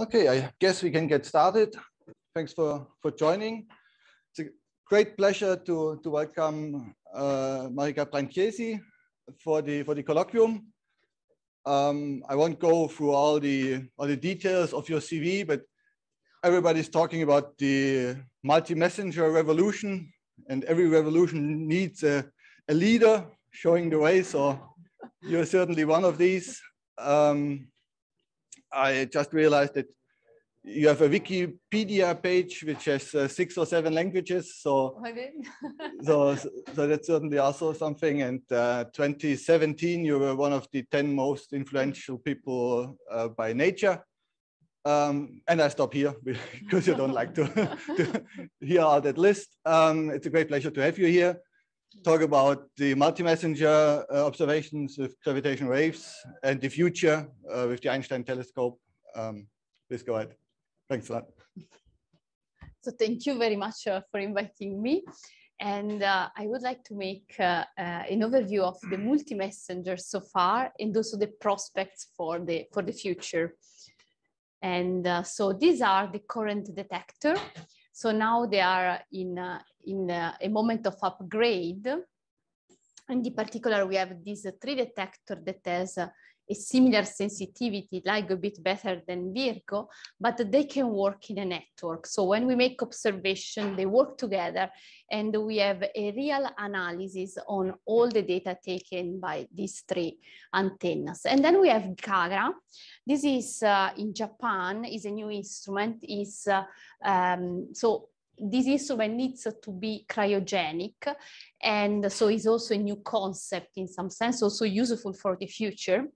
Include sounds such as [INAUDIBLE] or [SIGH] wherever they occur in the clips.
Okay, I guess we can get started. Thanks for, for joining. It's a great pleasure to, to welcome uh, Marika Branchiesi for the, for the colloquium. Um, I won't go through all the, all the details of your CV, but everybody's talking about the multi-messenger revolution and every revolution needs a, a leader showing the way. So you're certainly one of these. Um, I just realized that you have a Wikipedia page which has uh, six or seven languages. So, [LAUGHS] so, so that's certainly also something. And uh, 2017, you were one of the 10 most influential people uh, by nature. Um, and I stop here [LAUGHS] because you don't like to, [LAUGHS] to hear all that list. Um, it's a great pleasure to have you here. Talk about the multi-messenger uh, observations with gravitational waves and the future uh, with the Einstein telescope. Um, please go ahead. Thanks a lot. So thank you very much uh, for inviting me. And uh, I would like to make uh, uh an overview of the multi-messenger so far and also the prospects for the, for the future. And uh, so these are the current detector. So now they are in, uh, in a moment of upgrade. And in particular, we have these three detector that has a similar sensitivity, like a bit better than Virgo, but they can work in a network. So when we make observation, they work together and we have a real analysis on all the data taken by these three antennas. And then we have GAGRA. This is uh, in Japan, is a new instrument. Is uh, um, so this instrument needs to be cryogenic and so it's also a new concept in some sense also useful for the future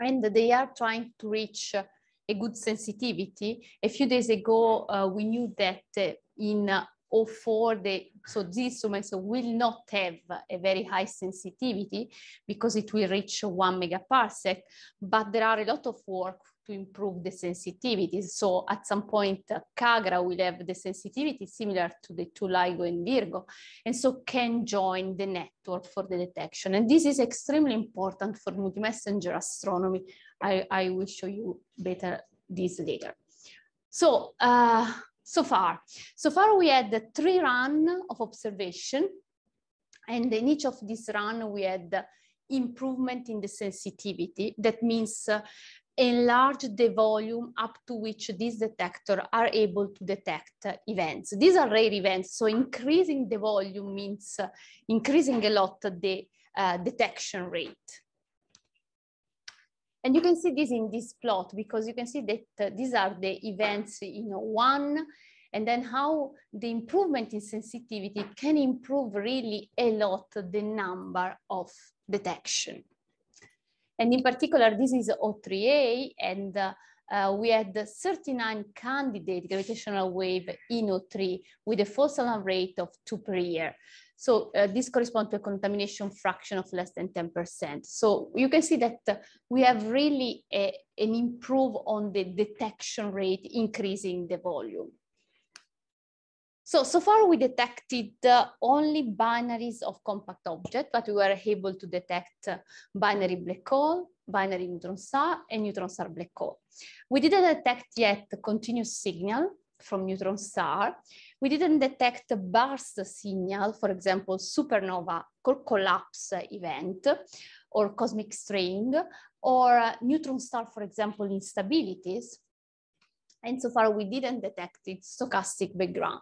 and they are trying to reach uh, a good sensitivity. A few days ago, uh, we knew that uh, in uh, 04, the, so this instruments will not have a very high sensitivity because it will reach one megaparsec, but there are a lot of work to improve the sensitivity. So at some point, uh, Kagra will have the sensitivity similar to the two LIGO and Virgo, and so can join the network for the detection. And this is extremely important for multi-messenger astronomy. I, I will show you better this later. So, uh, so far, so far we had three run of observation, and in each of these run we had improvement in the sensitivity. That means uh, enlarge the volume up to which these detectors are able to detect events. These are rare events, so increasing the volume means uh, increasing a lot the uh, detection rate. And you can see this in this plot because you can see that uh, these are the events in one and then how the improvement in sensitivity can improve really a lot the number of detection. And in particular, this is O3A and uh, uh, we had 39 candidate gravitational wave in O3 with a false alarm rate of two per year. So uh, this corresponds to a contamination fraction of less than 10%. So you can see that uh, we have really a, an improve on the detection rate, increasing the volume. So, so far we detected uh, only binaries of compact object, but we were able to detect uh, binary black hole, binary neutron star, and neutron star black hole. We didn't detect yet the continuous signal from neutron star. We didn't detect the burst signal, for example, supernova collapse event, or cosmic string, or uh, neutron star, for example, instabilities, and so far we didn't detect its stochastic background.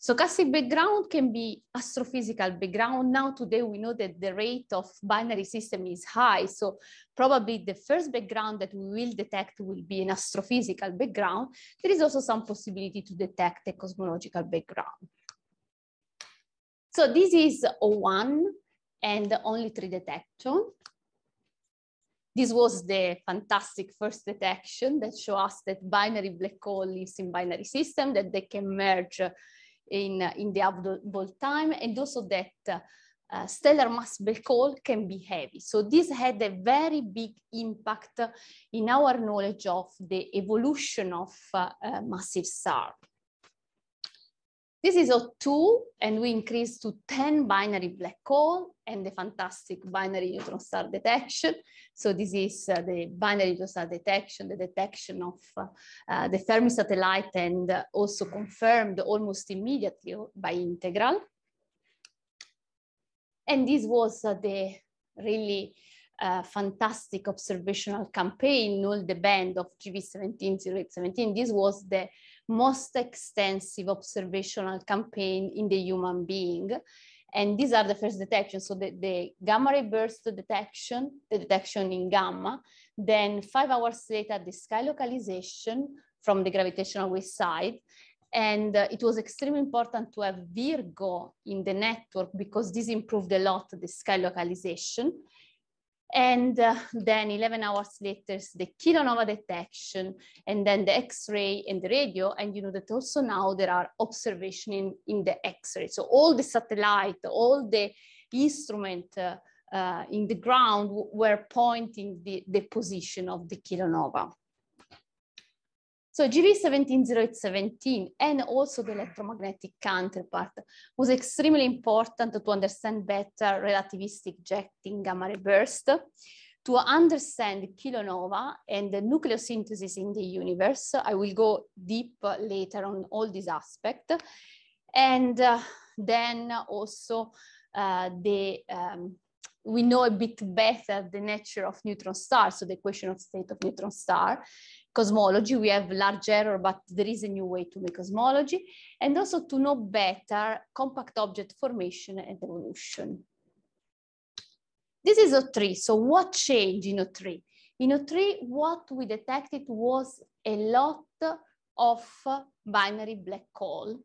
Stochastic background can be astrophysical background. Now today we know that the rate of binary system is high. So probably the first background that we will detect will be an astrophysical background. There is also some possibility to detect a cosmological background. So this is one and only three detection. This was the fantastic first detection that show us that binary black hole lives in binary system, that they can merge uh, in, uh, in the above time, and also that uh, uh, stellar mass black hole can be heavy. So this had a very big impact in our knowledge of the evolution of uh, uh, massive star. This is O2, and we increase to 10 binary black hole and the fantastic binary neutron star detection. So this is uh, the binary neutron star detection, the detection of uh, uh, the Fermi satellite and also confirmed almost immediately by integral. And this was uh, the really uh, fantastic observational campaign, null the band of GV170817. This was the most extensive observational campaign in the human being. And these are the first detections. So the, the gamma ray burst detection, the detection in gamma, then five hours later, the sky localization from the gravitational wave side. And uh, it was extremely important to have Virgo in the network because this improved a lot the sky localization. And uh, [LAUGHS] then 11 hours later, the kilonova detection, and then the X-ray and the radio. And you know that also now there are observation in, in the X-ray. So all the satellite, all the instrument uh, uh, in the ground were pointing the, the position of the kilonova. So GV17017 and also the electromagnetic counterpart was extremely important to understand better relativistic jetting gamma ray burst, to understand kilonova and the nucleosynthesis in the universe. I will go deep later on all these aspects. And uh, then also uh, the um, we know a bit better the nature of neutron stars, so the equation of state of neutron star, cosmology. We have large error, but there is a new way to make cosmology, and also to know better compact object formation and evolution. This is O3. So what changed in O3? In O3, what we detected was a lot of binary black hole.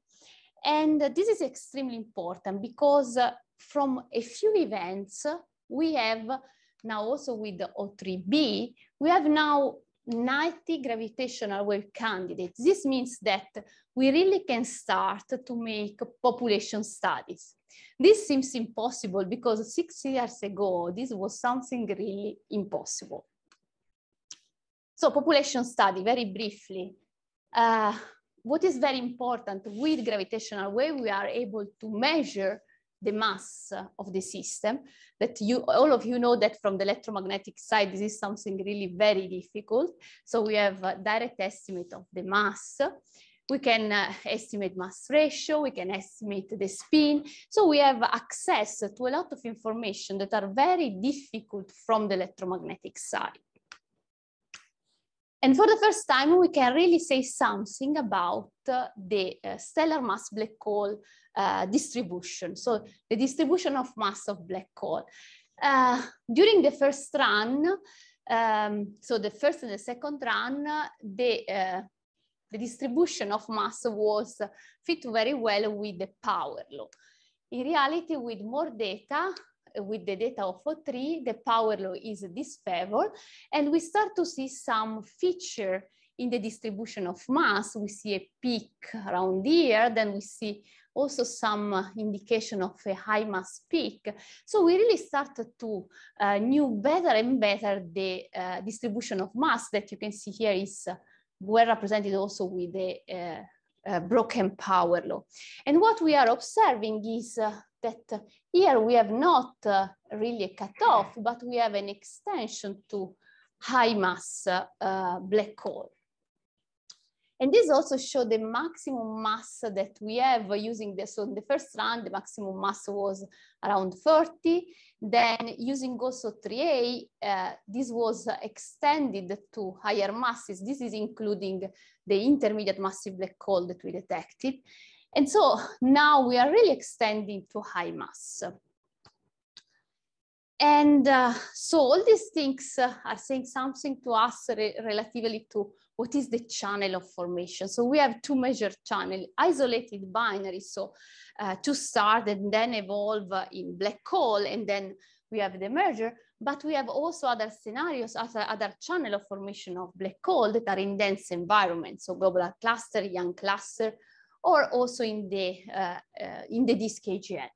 And this is extremely important because uh, from a few events, we have now also with the O3b, we have now 90 gravitational wave candidates. This means that we really can start to make population studies. This seems impossible because six years ago, this was something really impossible. So population study, very briefly. Uh, what is very important with gravitational wave, we are able to measure the mass of the system that you all of you know that from the electromagnetic side this is something really very difficult so we have a direct estimate of the mass we can uh, estimate mass ratio we can estimate the spin so we have access to a lot of information that are very difficult from the electromagnetic side and for the first time, we can really say something about uh, the uh, stellar mass black hole uh, distribution. So the distribution of mass of black hole. Uh, during the first run, um, so the first and the second run, uh, the, uh, the distribution of mass was fit very well with the power law. In reality, with more data, with the data of O3, the power law is disfavored, and we start to see some feature in the distribution of mass. We see a peak around here, then we see also some uh, indication of a high mass peak. So we really started to uh, knew better and better the uh, distribution of mass that you can see here is uh, well represented also with the uh, uh, broken power law. And what we are observing is uh, that here we have not uh, really a cutoff, but we have an extension to high mass uh, black hole. And this also show the maximum mass that we have using this. So in the first round, the maximum mass was around 30. Then using also 3A, uh, this was extended to higher masses. This is including the intermediate massive black hole that we detected. And so now we are really extending to high mass. And uh, so all these things uh, are saying something to us re relatively to what is the channel of formation. So we have two major channel, isolated binary, so uh, to start and then evolve uh, in black hole, and then we have the merger, but we have also other scenarios, other, other channel of formation of black hole that are in dense environments, so globular cluster, young cluster, or also in the, uh, uh, in the disk AGN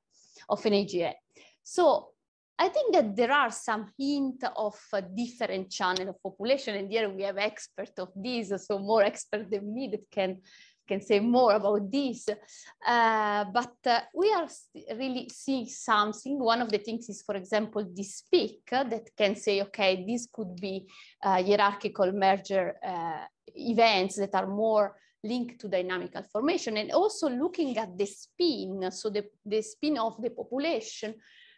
of an AGN. So I think that there are some hint of different channel of population, and here we have expert of this, so more expert than me that can can say more about this. Uh, but uh, we are really seeing something. One of the things is, for example, this peak uh, that can say, okay, this could be hierarchical merger uh, events that are more linked to dynamical formation and also looking at the spin, so the, the spin of the population,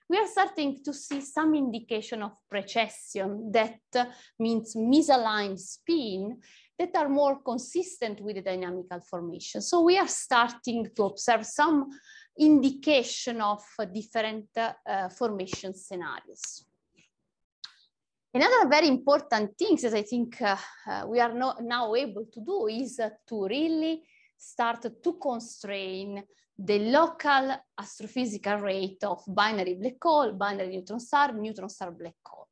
we are starting to see some indication of precession that uh, means misaligned spin that are more consistent with the dynamical formation. So we are starting to observe some indication of uh, different uh, uh formation scenarios. Another very important thing that I think uh, uh, we are now able to do is uh, to really start to constrain the local astrophysical rate of binary black hole, binary neutron star, neutron star black hole.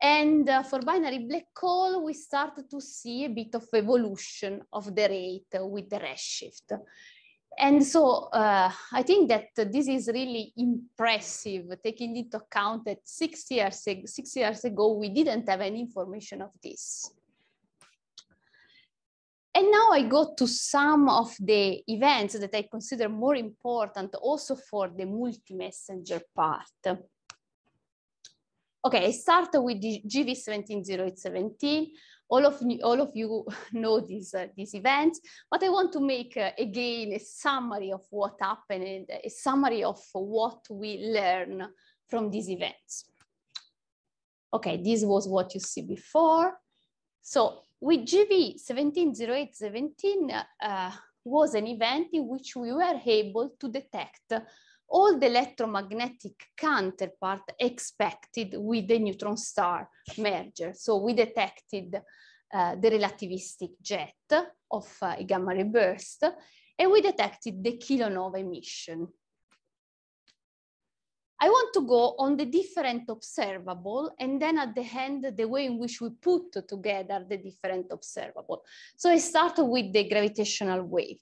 And uh, for binary black hole, we start to see a bit of evolution of the rate with the redshift and so uh, I think that this is really impressive, taking into account that six years, six years ago, we didn't have any information of this. And now I go to some of the events that I consider more important also for the multi-messenger part. Okay, I start with the GV17017, all of all of you [LAUGHS] know these uh, these events but i want to make uh, again a summary of what happened and a summary of what we learn from these events okay this was what you see before so with gv 170817 uh, was an event in which we were able to detect all the electromagnetic counterpart expected with the neutron star merger. So we detected uh, the relativistic jet of uh, a gamma ray burst, and we detected the kilonova emission. I want to go on the different observable and then at the end, the way in which we put together the different observable. So I start with the gravitational wave.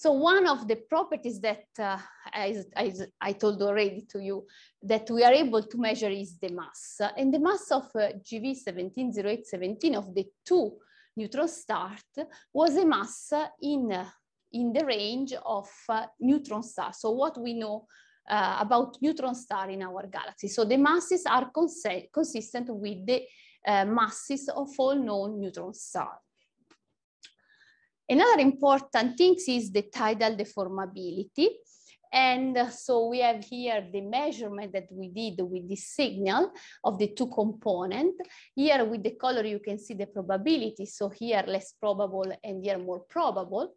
So one of the properties that uh, I, I, told already to you that we are able to measure is the mass. And the mass of uh, GV170817 of the two neutron stars was a mass in, uh, in the range of uh, neutron stars. So what we know uh, about neutron star in our galaxy. So the masses are consistent with the uh, masses of all known neutron stars. Another important thing is the tidal deformability. And so we have here the measurement that we did with the signal of the two components. Here with the color, you can see the probability. So here less probable and here more probable.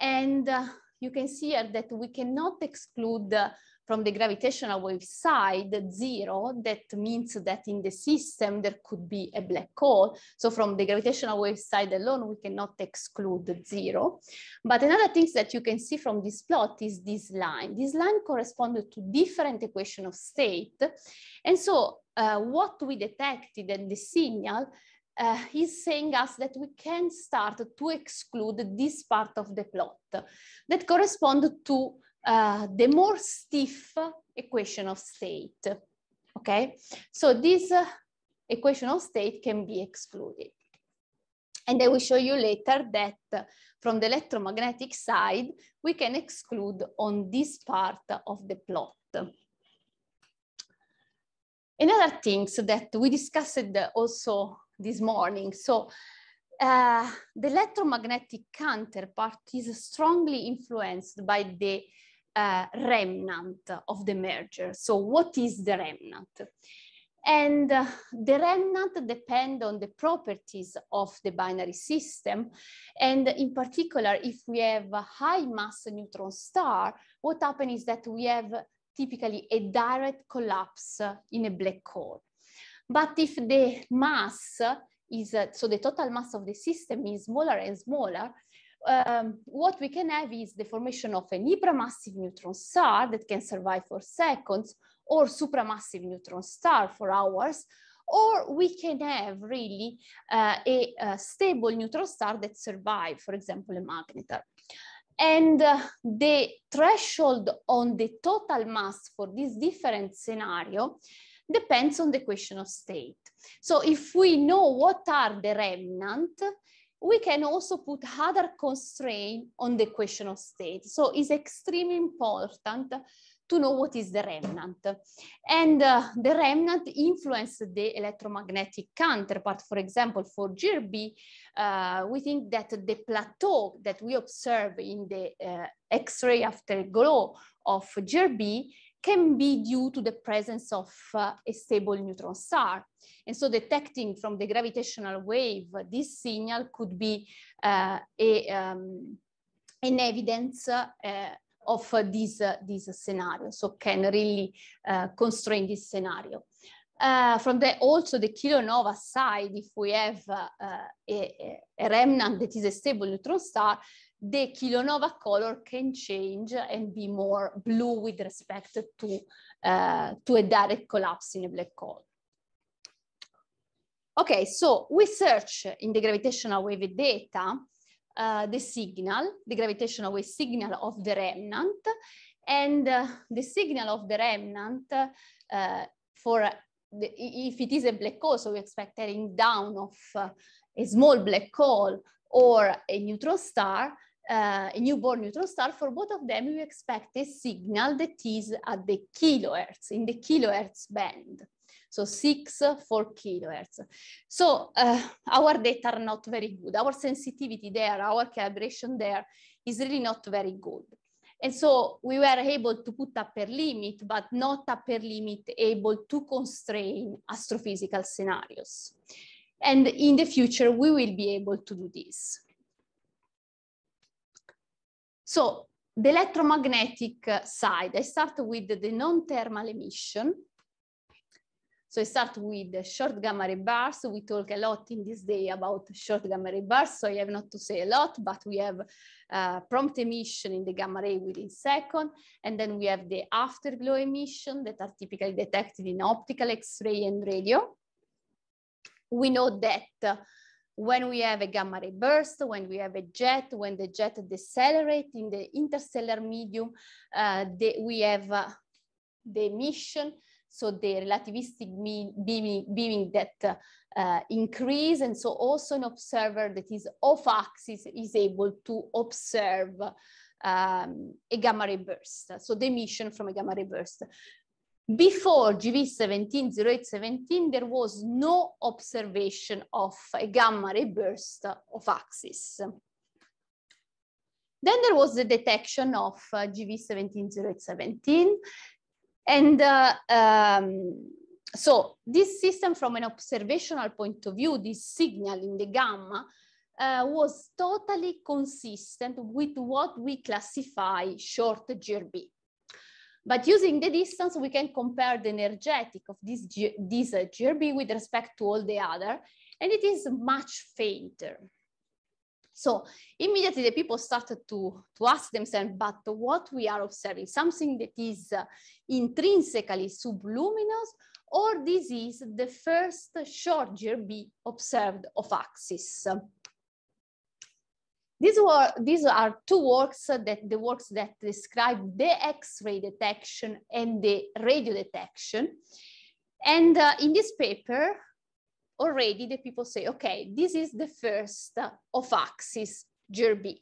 And uh, you can see here that we cannot exclude uh, from the gravitational wave side, zero, that means that in the system there could be a black hole. So from the gravitational wave side alone, we cannot exclude zero. But another thing that you can see from this plot is this line. This line corresponds to different equation of state. And so uh, what we detected in the signal uh, saying us that we can start to exclude this part of the plot that correspond to uh, the more stiff equation of state. Okay, so this uh, equation of state can be excluded. And I will show you later that uh, from the electromagnetic side, we can exclude on this part of the plot. Another things that we discussed also this morning. So uh, the electromagnetic counterpart is strongly influenced by the uh, remnant of the merger. So what is the remnant? And uh, the remnant depend on the properties of the binary system. And in particular, if we have a high mass neutron star, what happens is that we have typically a direct collapse in a black hole. But if the mass is, uh, so the total mass of the system is smaller and smaller, um, what we can have is the formation of an hypermassive neutron star that can survive for seconds or supramassive neutron star for hours, or we can have really uh, a, a, stable neutron star that survive, for example, a magnetar. And uh, the threshold on the total mass for this different scenario depends on the question of state. So if we know what are the remnant, we can also put other constraint on the question of state. So it's extremely important to know what is the remnant. And uh, the remnant influences the electromagnetic counterpart. For example, for GRB, uh, we think that the plateau that we observe in the uh, X-ray afterglow of GRB can be due to the presence of uh, a stable neutron star. And so detecting from the gravitational wave this signal could be uh, a, um, an evidence uh, of uh, this, uh, this scenario, so can really uh, constrain this scenario. Uh, from the also the kilonova side, if we have uh, a, a, remnant that is a stable neutron star, the kilonova color can change and be more blue with respect to, uh, to a direct collapse in a black hole. Okay, so we search in the gravitational wave data uh, the signal, the gravitational wave signal of the remnant, and uh, the signal of the remnant uh, for uh, the, if it is a black hole, so we expect tearing down of uh, a small black hole or a neutron star, uh, a newborn neutron star, for both of them, you expect a signal that is at the kilohertz, in the kilohertz band. So six, four kilohertz. So uh, our data are not very good. Our sensitivity there, our calibration there is really not very good. And so we were able to put upper limit, but not upper limit able to constrain astrophysical scenarios. And in the future, we will be able to do this. So the electromagnetic side, I start with the non-thermal emission. So I start with the short gamma ray bars. We talk a lot in this day about short gamma ray bars, so I have not to say a lot, but we have uh, prompt emission in the gamma ray within second, and then we have the afterglow emission that are typically detected in optical X-ray and radio. We know that when we have a gamma ray burst, when we have a jet, when the jet decelerates in the interstellar medium, uh, the, we have uh, the emission, so the relativistic beaming, beaming that uh, uh, increase, and so also an observer that is off-axis is able to observe um, a gamma ray burst, so the emission from a gamma ray burst. Before GV 170817, there was no observation of a gamma ray burst of axis. Then there was the detection of uh, GV 170817. And uh, um, so this system from an observational point of view, this signal in the gamma uh, was totally consistent with what we classify short GRB. But using the distance, we can compare the energetic of this, this uh, GRB with respect to all the other, and it is much fainter. So immediately the people started to, to ask themselves, but what we are observing, something that is uh, intrinsically subluminous, or this is the first short GRB observed of axis. These, were, these are two works that the works that describe the X-ray detection and the radio detection. And uh, in this paper, already the people say, okay, this is the first uh, of axis GRB.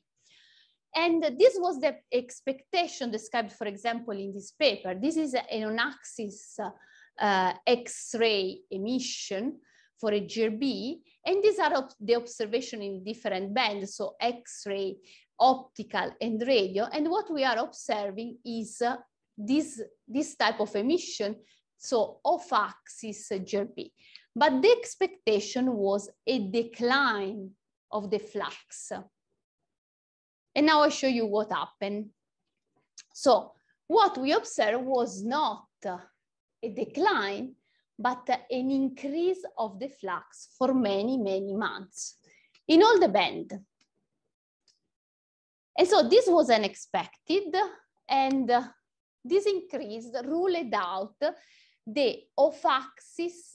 And this was the expectation described, for example, in this paper. This is an on-axis uh, uh, X-ray emission for a GRB. And these are op the observation in different bands, so X-ray, optical, and radio. And what we are observing is uh, this, this type of emission, so off-axis GRB. But the expectation was a decline of the flux. And now I show you what happened. So what we observed was not a decline, but an increase of the flux for many, many months in all the band. And so this was unexpected and this increase ruled out the off-axis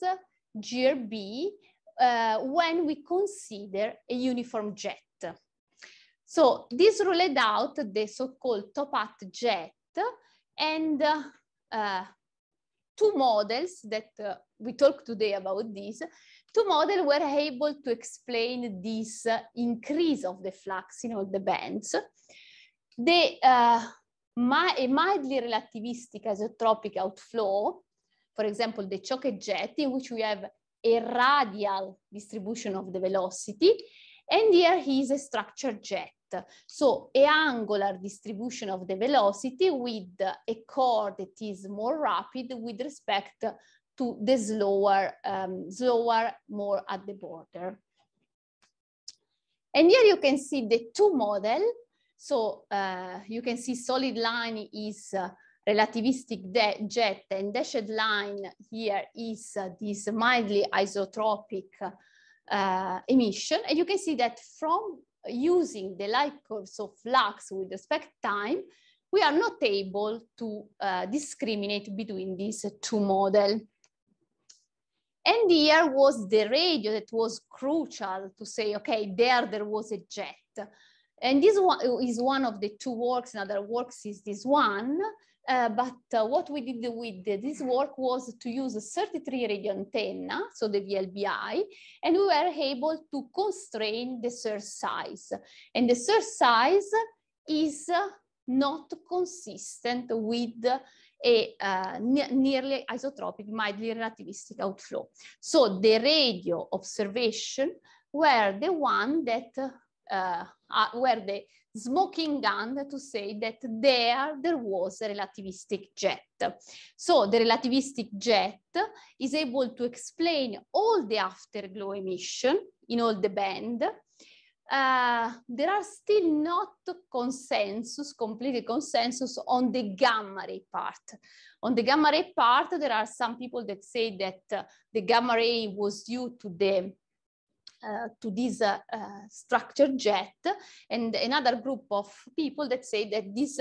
GRB uh, when we consider a uniform jet. So this ruled out the so-called top hat jet and uh, two models that uh, we talked today about this, two models were able to explain this uh, increase of the flux in all the bands. The uh, mildly relativistic isotropic outflow, for example, the Choke jet in which we have a radial distribution of the velocity and here is a structure jet. So a angular distribution of the velocity with a core that is more rapid with respect to the slower, um, slower more at the border. And here you can see the two model. So uh, you can see solid line is uh, relativistic jet and dashed line here is uh, this mildly isotropic uh, emission. And you can see that from using the light curves of flux with respect time, we are not able to uh, discriminate between these two models. And here was the radio that was crucial to say, okay, there, there was a jet. And this one is one of the two works, another works is this one. Uh, but uh, what we did with this work was to use a 33 radio antenna, so the VLBI, and we were able to constrain the source size. And the source size is uh, not consistent with a uh, nearly isotropic, mildly relativistic outflow. So the radio observation were the one that uh, uh, were the smoking gun to say that there there was a relativistic jet. So the relativistic jet is able to explain all the afterglow emission in all the band. Uh, there are still not consensus, complete consensus on the gamma ray part. On the gamma ray part, there are some people that say that uh, the gamma ray was due to the uh, to this uh, uh, structure jet and another group of people that say that this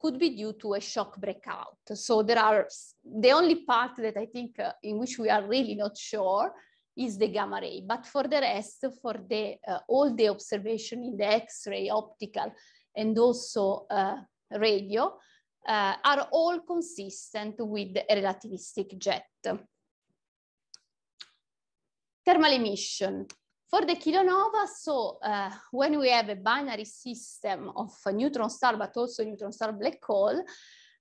could be due to a shock breakout. So there are the only part that I think uh, in which we are really not sure is the gamma ray. But for the rest, for the uh, all the observation in the X-ray, optical, and also uh, radio are all consistent with a relativistic jet. Thermal emission. For the kilonova, so uh, when we have a binary system of a neutron star, but also neutron star black hole,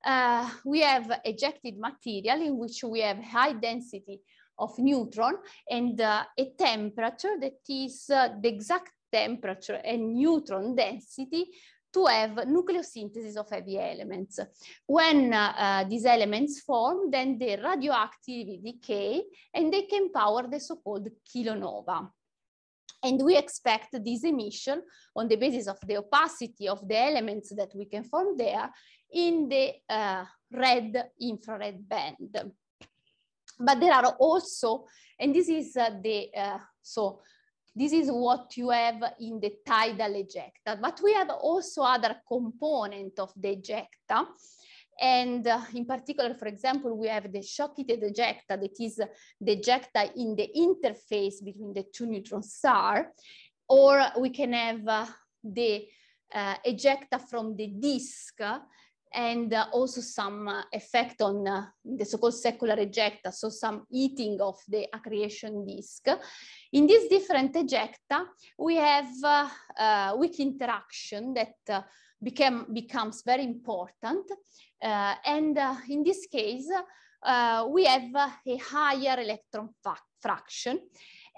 uh, we have ejected material in which we have high density of neutron and uh, a temperature that is uh, the exact temperature and neutron density to have nucleosynthesis of heavy elements. When uh, uh these elements form, then the radioactivity decay and they can power the so-called kilonova. And we expect this emission on the basis of the opacity of the elements that we can form there in the uh, red infrared band. But there are also, and this is uh, the, uh, so this is what you have in the tidal ejecta, but we have also other component of the ejecta and uh, in particular, for example, we have the Schottky ejecta that is the ejecta in the interface between the two neutron star, or we can have uh, the uh, ejecta from the disk and uh, also some uh, effect on uh, the so-called secular ejecta, so some eating of the accretion disk. In these different ejecta, we have weak interaction that became, becomes very important. Uh, and uh, in this case, uh, we have a higher electron fraction.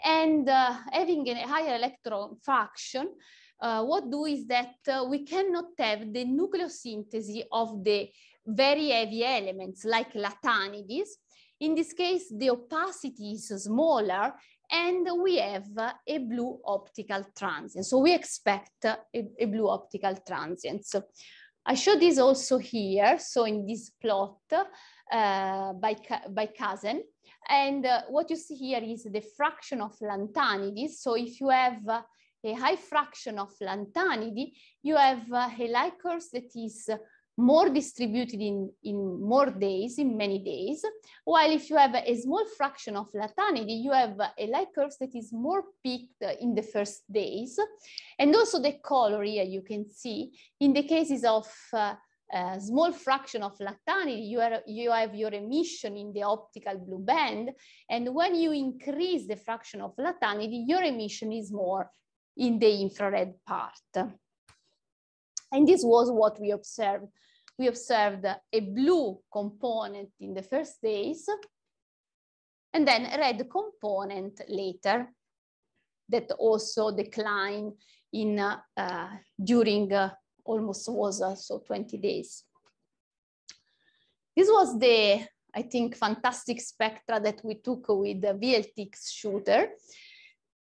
And having a higher electron fraction, what do is that we cannot have the nucleosynthesis of the very heavy elements like latanides. In this case, the opacity is smaller and we have a blue optical transient. So we expect a, a blue optical transient. So I show this also here, so in this plot uh, by, by Kazen. And uh, what you see here is the fraction of lantanidis. So if you have uh, a high fraction of lantanidi, you have a uh, light that is more distributed in, in more days, in many days. While if you have a small fraction of latanity, you have a light curve that is more peaked in the first days. And also the color here you can see in the cases of uh, a uh, small fraction of latanity, you, are, you have your emission in the optical blue band. And when you increase the fraction of latanity, your emission is more in the infrared part. And this was what we observed we observed a blue component in the first days and then a red component later that also declined in uh, during uh, almost was uh, so 20 days. This was the, I think, fantastic spectra that we took with the VLTX shooter.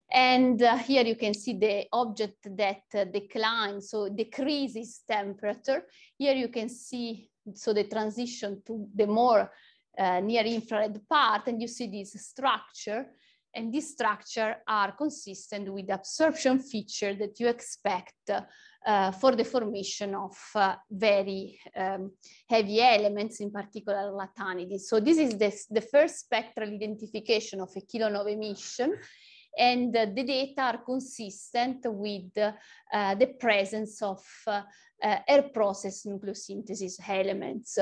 And uh, here you can see the object that uh, declines, so decreases temperature. Here you can see, so the transition to the more uh, near infrared part, and you see this structure. And these structure are consistent with the absorption feature that you expect uh, uh, for the formation of uh, very um, heavy elements, in particular latanides. So this is the, the first spectral identification of a kilonov emission and the data are consistent with uh, the presence of uh, uh, air process nucleosynthesis elements.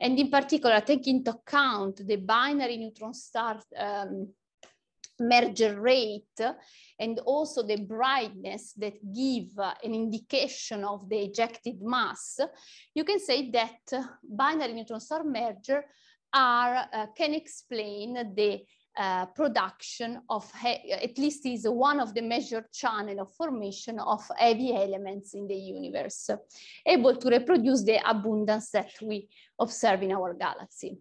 And in particular, taking into account the binary neutron star um, merger rate and also the brightness that give uh, an indication of the ejected mass, you can say that binary neutron star merger are, uh, can explain the uh, production of, at least is one of the major channel of formation of heavy elements in the universe, able to reproduce the abundance that we observe in our galaxy.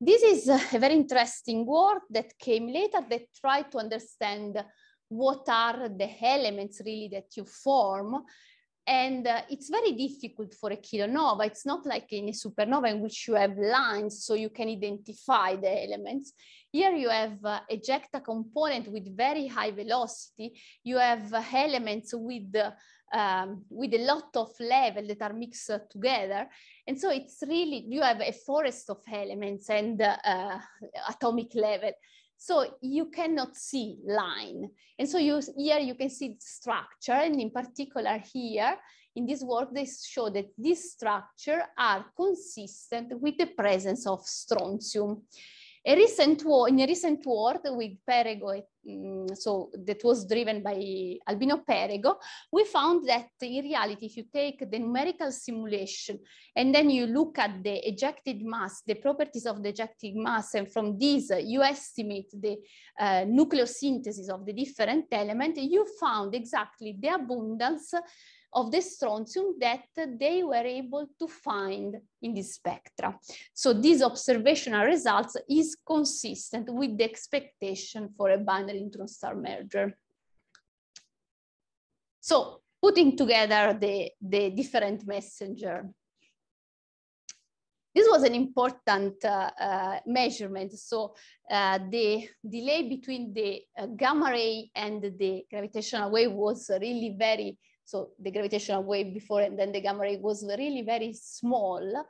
This is a very interesting work that came later that tried to understand what are the elements really that you form and uh, it's very difficult for a kilonova. It's not like in a supernova in which you have lines so you can identify the elements. Here you have uh, ejecta component with very high velocity. You have uh, elements with, uh, um, with a lot of level that are mixed together. And so it's really, you have a forest of elements and uh, uh, atomic level. So you cannot see line. And so you, here you can see structure. And in particular here, in this work, they show that these structure are consistent with the presence of strontium. A recent war, in a recent war with Perego, mm, so that was driven by Albino Perego, we found that in reality, if you take the numerical simulation and then you look at the ejected mass, the properties of the ejected mass, and from this you estimate the uh, nucleosynthesis of the different element, you found exactly the abundance of the strontium that they were able to find in the spectra. So these observational results is consistent with the expectation for a binary neutron star merger. So putting together the, the different messenger. This was an important uh, uh, measurement. So uh, the delay between the uh, gamma ray and the gravitational wave was really very so the gravitational wave before and then the gamma ray was really very small,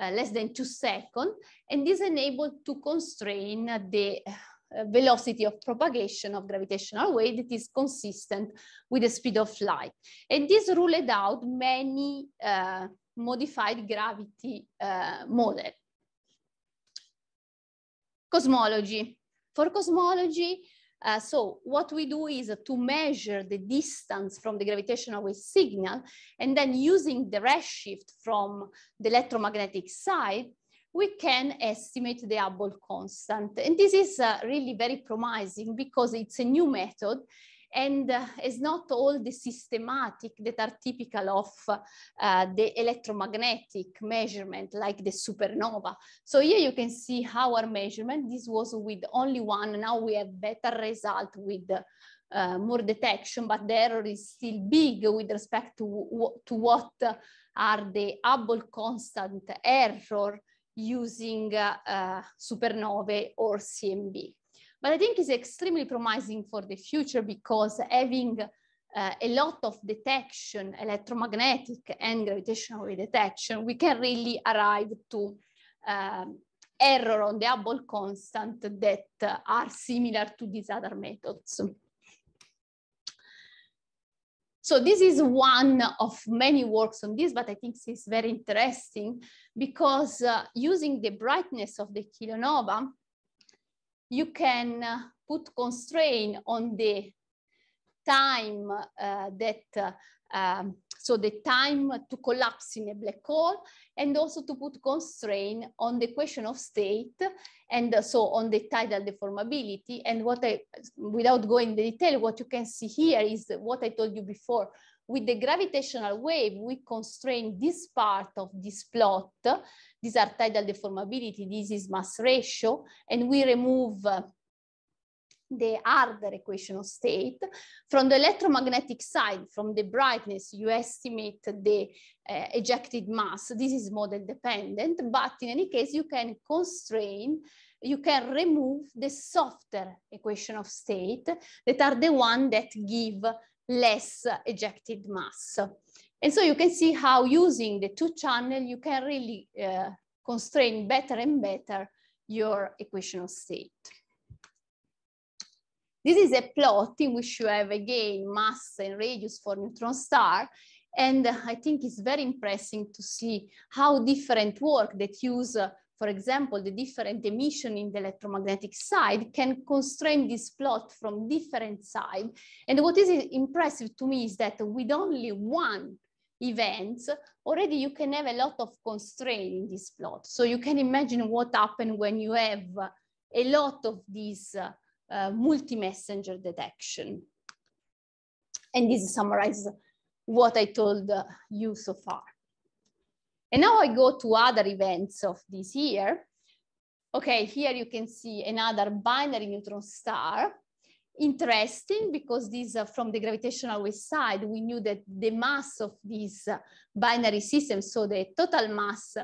uh, less than two seconds, and this enabled to constrain the uh, velocity of propagation of gravitational wave that is consistent with the speed of light. And this ruled out many uh, modified gravity uh, model. Cosmology. For cosmology, uh, so what we do is uh, to measure the distance from the gravitational wave signal, and then using the redshift from the electromagnetic side, we can estimate the Hubble constant. And this is uh, really very promising because it's a new method and uh, not all the systematic that are typical of uh, the electromagnetic measurement like the supernova. So here you can see how our measurement. This was with only one. Now we have better result with uh, more detection, but the error is still big with respect to, to what are the Hubble constant error using uh, uh, supernovae or CMB. But I think it's extremely promising for the future because having uh, a lot of detection, electromagnetic and gravitational detection, we can really arrive to um, error on the Hubble constant that uh, are similar to these other methods. So this is one of many works on this, but I think it's very interesting because uh, using the brightness of the kilonova, you can uh, put constraint on the time uh, that, uh, um, so the time to collapse in a black hole and also to put constraint on the question of state and uh, so on the tidal deformability. And what I, without going the detail, what you can see here is what I told you before, with the gravitational wave, we constrain this part of this plot. These are tidal deformability, this is mass ratio, and we remove uh, the harder equation of state. From the electromagnetic side, from the brightness, you estimate the uh, ejected mass. This is model dependent, but in any case, you can constrain, you can remove the softer equation of state that are the one that give less ejected mass. And so you can see how using the two channel, you can really uh, constrain better and better your equational state. This is a plot in which you have again mass and radius for neutron star. And I think it's very impressive to see how different work that use uh, for example, the different emission in the electromagnetic side can constrain this plot from different side. And what is impressive to me is that with only one event, already you can have a lot of constraint in this plot. So you can imagine what happens when you have a lot of these uh, uh, multi-messenger detection. And this summarizes what I told you so far. And now I go to other events of this year. Okay, here you can see another binary neutron star. Interesting because this are uh, from the gravitational wave side, we knew that the mass of this uh, binary system, so the total mass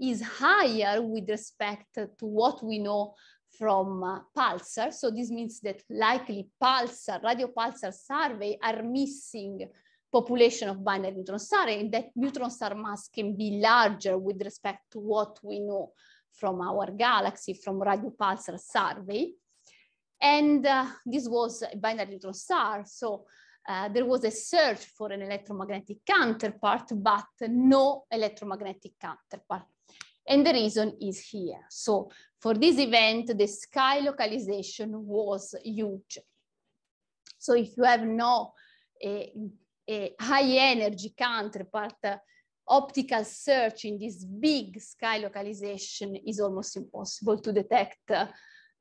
is higher with respect to what we know from uh, pulsar. So this means that likely pulsar, radio pulsar survey are missing population of binary neutron star and that neutron star mass can be larger with respect to what we know from our galaxy, from radio pulsar survey. And uh, this was a binary neutron star. So uh, there was a search for an electromagnetic counterpart, but no electromagnetic counterpart. And the reason is here. So for this event, the sky localization was huge. So if you have no a uh, a high energy counterpart, uh, optical search in this big sky localization is almost impossible to detect uh,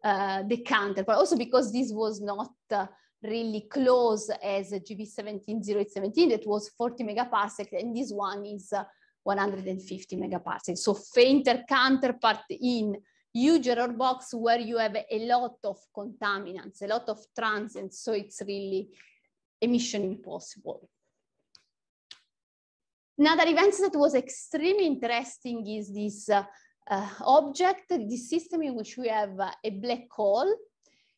uh, the counterpart. Also because this was not uh, really close as GB17017 that was 40 megaparsec and this one is uh, 150 megaparsec. So fainter counterpart in huge error box where you have a lot of contaminants, a lot of transients. So it's really emission impossible. Another event that was extremely interesting is this uh, uh, object, this system in which we have uh, a black hole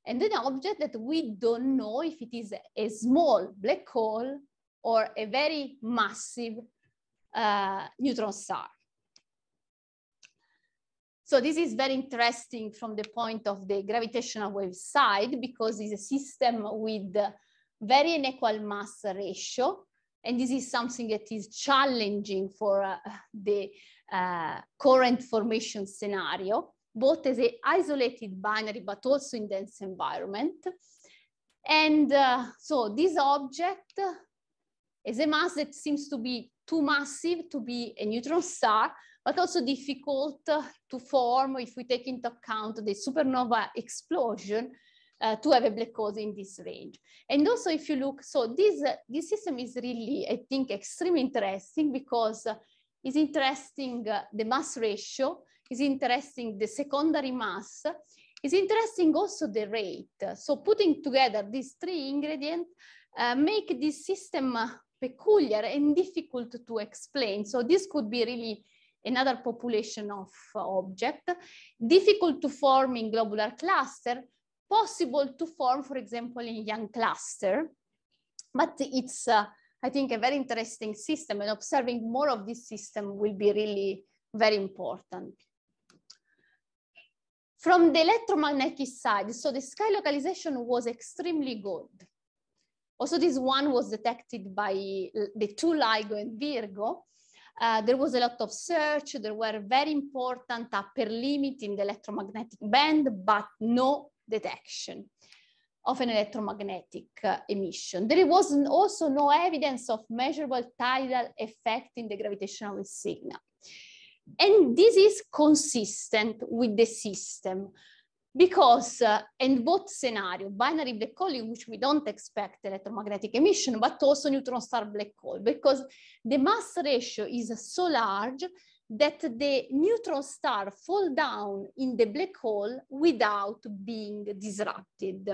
and an object that we don't know if it is a small black hole or a very massive uh, neutron star. So this is very interesting from the point of the gravitational wave side because it's a system with very unequal mass ratio. And this is something that is challenging for uh, the uh, current formation scenario, both as an isolated binary, but also in dense environment. And uh, so this object is a mass that seems to be too massive to be a neutron star, but also difficult to form if we take into account the supernova explosion uh, to have a black hole in this range. And also if you look, so this, uh, this system is really, I think, extremely interesting because uh, it's interesting uh, the mass ratio, is interesting the secondary mass, is interesting also the rate. So putting together these three ingredients uh, make this system uh, peculiar and difficult to explain. So this could be really another population of object, difficult to form in globular cluster, possible to form, for example, in young cluster. But it's, uh, I think, a very interesting system and observing more of this system will be really very important. From the electromagnetic side, so the sky localization was extremely good. Also, this one was detected by the two LIGO and Virgo. Uh, there was a lot of search. There were very important upper limit in the electromagnetic band, but no detection of an electromagnetic uh, emission. There was also no evidence of measurable tidal effect in the gravitational signal. And this is consistent with the system because uh, in both scenario, binary black hole in which we don't expect electromagnetic emission, but also neutron star black hole because the mass ratio is so large that the neutron star fall down in the black hole without being disrupted.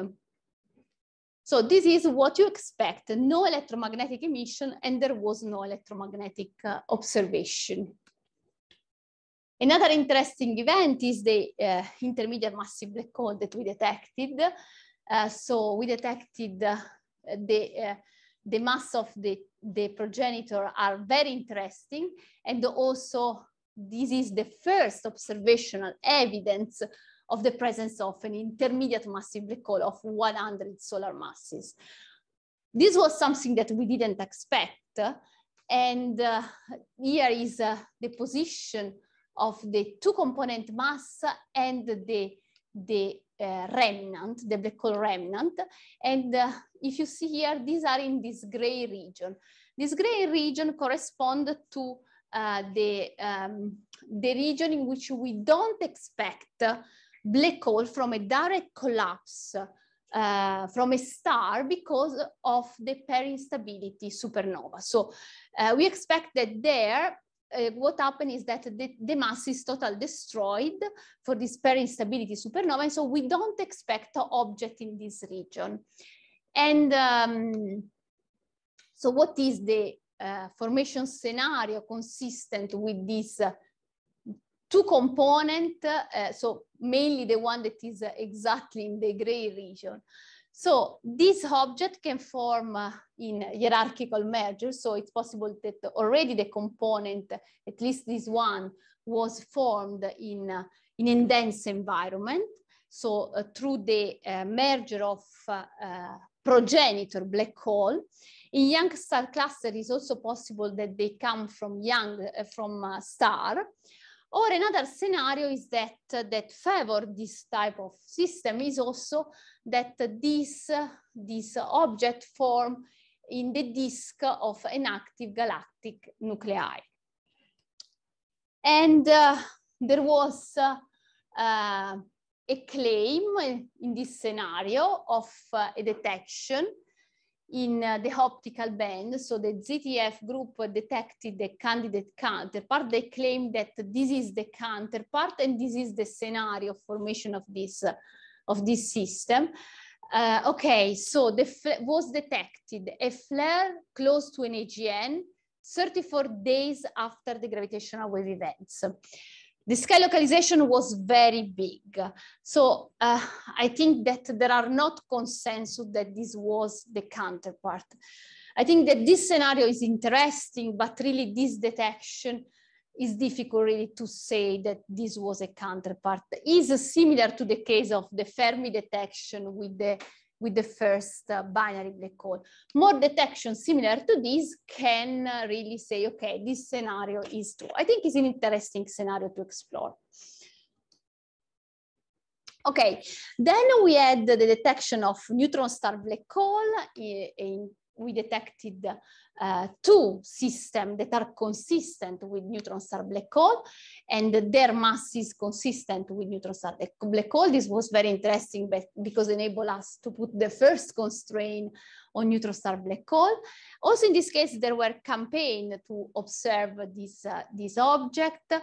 So this is what you expect, no electromagnetic emission and there was no electromagnetic uh, observation. Another interesting event is the uh, intermediate massive black hole that we detected. Uh, so we detected uh, the uh, the mass of the, the progenitor are very interesting and also this is the first observational evidence of the presence of an intermediate massive black hole of 100 solar masses. This was something that we didn't expect. And uh, here is uh, the position of the two component mass and the, the uh, remnant, the black hole remnant. And uh, if you see here, these are in this gray region. This gray region correspond to uh, the, um, the region in which we don't expect black hole from a direct collapse uh, from a star because of the peri-instability supernova. So uh, we expect that there, uh, what happened is that the, the mass is totally destroyed for this peri-instability supernova, and so we don't expect an object in this region. And um, so what is the Eh, formation scenario consistent with this eh, two component, uh, so mainly the one that is uh, exactly in the gray region. So this object can form uh, in hierarchical merger. So it's possible that already the component, at least this one, was formed in uh, in a dense environment. So through the merger of progenitor black hole. In young star cluster, it's also possible that they come from young uh, from uh, star. Or another scenario is that uh, that favor this type of system is also that this uh, this object form in the disk of an active galactic nuclei. And uh, there was uh, a claim in this scenario of uh, a detection in uh, the optical band. So the ZTF group detected the candidate counterpart. They claim that this is the counterpart and this is the scenario formation of this, uh, of this system. Uh, okay, so the was detected a flare close to an AGN 34 days after the gravitational wave events the sky localization was very big. So uh, I think that there are not consensus that this was the counterpart. I think that this scenario is interesting, but really this detection is difficult really to say that this was a counterpart. It is similar to the case of the Fermi detection with the with the first uh, binary black hole. More detection similar to this can uh, really say, okay, this scenario is true. I think it's an interesting scenario to explore. Okay, then we had the detection of neutron star black hole. In, eh, in, we detected uh, two systems that are consistent with neutron star black hole and their mass is consistent with neutron star black hole. This was very interesting because enable us to put the first constraint on neutron star black hole. Also in this case, there were campaigns to observe this, uh, this object.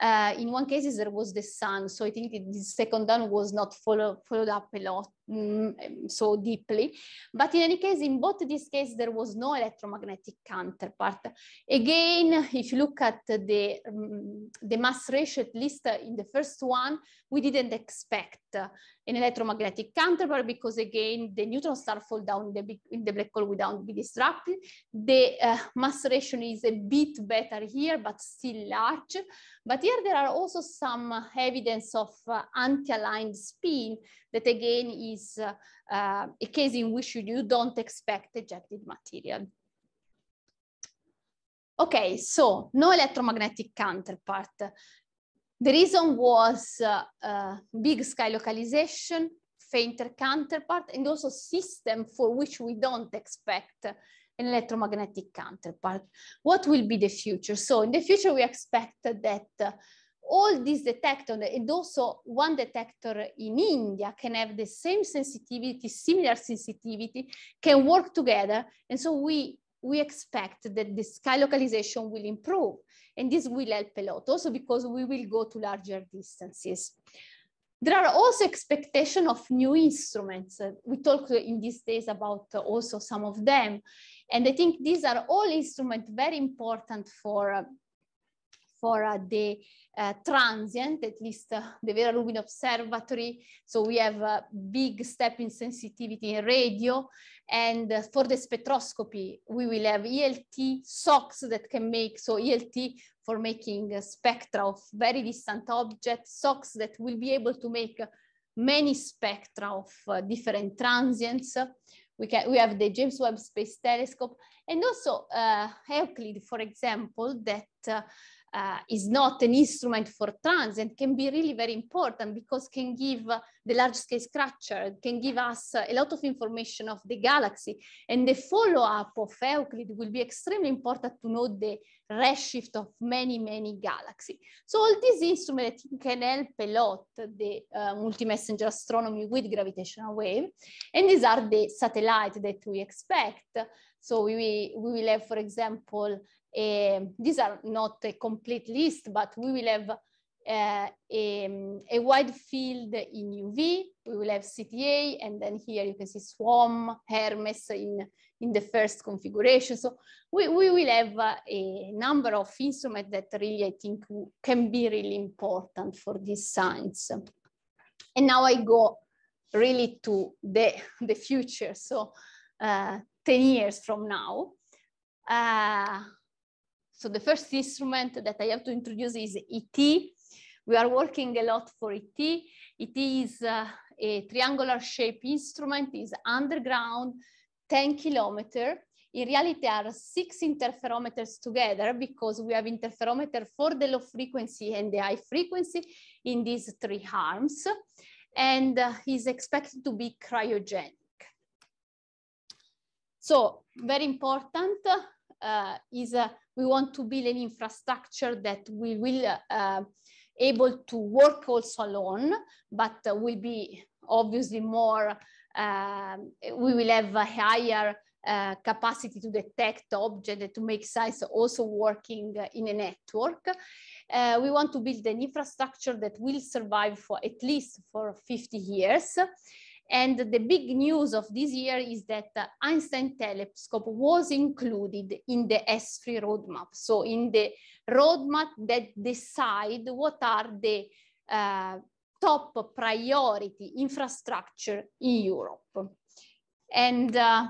Uh, in one case, there was the sun. So I think the second one was not follow, followed up a lot mm, so deeply. But in any case, in both these cases, there was no electromagnetic genetic counterpart. Again, if you look at the, um, the mass ratio, at least in the first one, we didn't expect an electromagnetic counterpart because again, the neutron star fall down the big, in the black hole without being disrupted. The uh, mass ratio is a bit better here, but still large. But here there are also some evidence of uh, anti-aligned spin that again is uh, a case in which you don't expect ejected material. Okay, so no electromagnetic counterpart. The reason was uh, uh, big sky localization, fainter counterpart, and also system for which we don't expect an electromagnetic counterpart. What will be the future? So in the future, we expect that uh, all these detectors and also one detector in India can have the same sensitivity, similar sensitivity, can work together. And so we we expect that the sky localization will improve. And this will help a lot also because we will go to larger distances. There are also expectation of new instruments. Uh, we talk in these days about uh, also some of them. And I think these are all instruments very important for uh, for uh, the uh, transient, at least uh, the Vera Rubin Observatory. So we have a big step in sensitivity in radio. And uh, for the spectroscopy, we will have ELT socks that can make, so ELT for making spectra of very distant objects, Socks that will be able to make many spectra of uh, different transients. We, can, we have the James Webb Space Telescope and also uh, eh, Euclid, for example, that uh, is not an instrument for trans and can be really very important because can give the large scale structure, can give us a lot of information of the galaxy. And the follow up of Euclid will be extremely important to know the redshift of many, many galaxies. So all these instruments can help a lot the uh, multi-messenger astronomy with gravitational wave. And these are the satellites that we expect. So we will, we will have, for example, a, these are not a complete list, but we will have uh, a, a, wide field in UV. We will have CTA, and then here you can see Swarm, Hermes in, in the first configuration. So we, we will have uh, a number of instruments that really, I think, can be really important for this science. And now I go really to the, the future. So uh, 10 years from now. Uh, so the first instrument that I have to introduce is ET. We are working a lot for ET. ET is uh, a triangular shape instrument, is underground, 10 kilometer. In reality, there are six interferometers together because we have interferometer for the low frequency and the high frequency in these three arms. And uh, is expected to be cryogenic. So very important uh, is uh, we want to build an infrastructure that we will uh, able to work also alone, but uh, will be obviously more, uh, we will have a higher uh, capacity to detect object to make size also working in a network. Uh, we want to build an infrastructure that will survive for at least for 50 years. And the big news of this year is that the uh, Einstein telescope was included in the S3 roadmap. So in the roadmap that decide what are the uh, top priority infrastructure in Europe. And uh,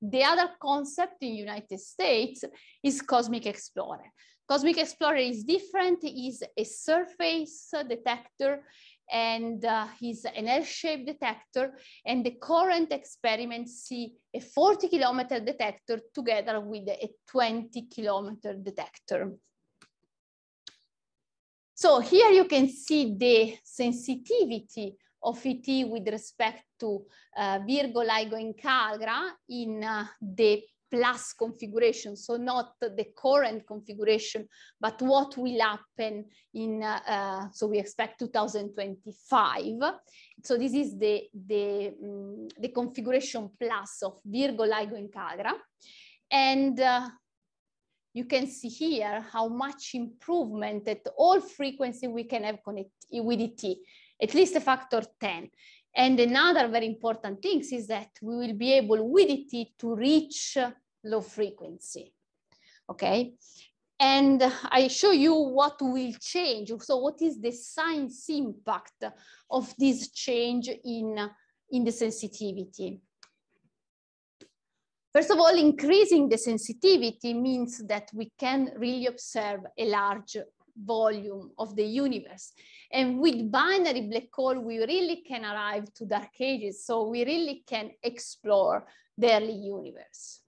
the other concept in United States is Cosmic Explorer. Cosmic Explorer is different, is a surface detector and uh, he's an L-shaped detector. And the current experiments see a 40 kilometer detector together with a 20 kilometer detector. So here you can see the sensitivity of ET with respect to uh, Virgo, LIGO, and Calgra in uh, the plus configuration. So not the current configuration, but what will happen in, uh, so we expect 2025. So this is the, the, um, the configuration plus of Virgo, LIGO, and Cadra. And uh, you can see here how much improvement at all frequency we can have connect with at least a factor 10. And another very important thing is that we will be able with it to reach low frequency, okay? And I show you what will change. So what is the science impact of this change in, in the sensitivity? First of all, increasing the sensitivity means that we can really observe a large volume of the universe. And with binary black hole, we really can arrive to dark ages. So we really can explore the early universe.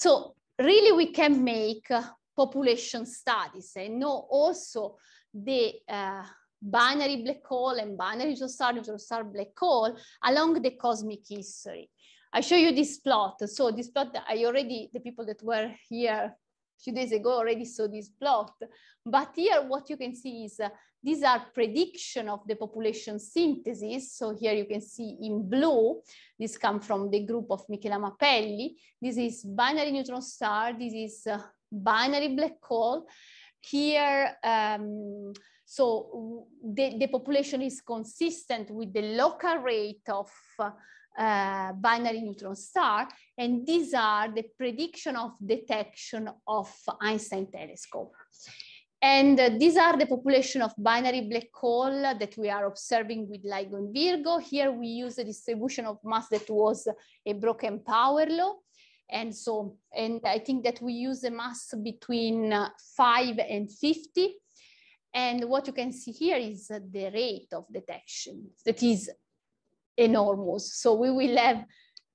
So really we can make uh, population studies and know also the uh, binary black hole and binary star star black hole along the cosmic history. I show you this plot. So this plot I already, the people that were here few days ago already saw this plot. But here what you can see is uh, these are prediction of the population synthesis. So here you can see in blue, this come from the group of Michela Mapelli. This is binary neutron star. This is uh, binary black hole. Here, um, so the, the population is consistent with the local rate of uh, uh, binary neutron star. And these are the prediction of detection of Einstein telescope. And uh, these are the population of binary black hole that we are observing with LIGO and Virgo. Here we use a distribution of mass that was a broken power law. And so, and I think that we use a mass between uh, five and 50. And what you can see here is uh, the rate of detection that is enormous. So we will have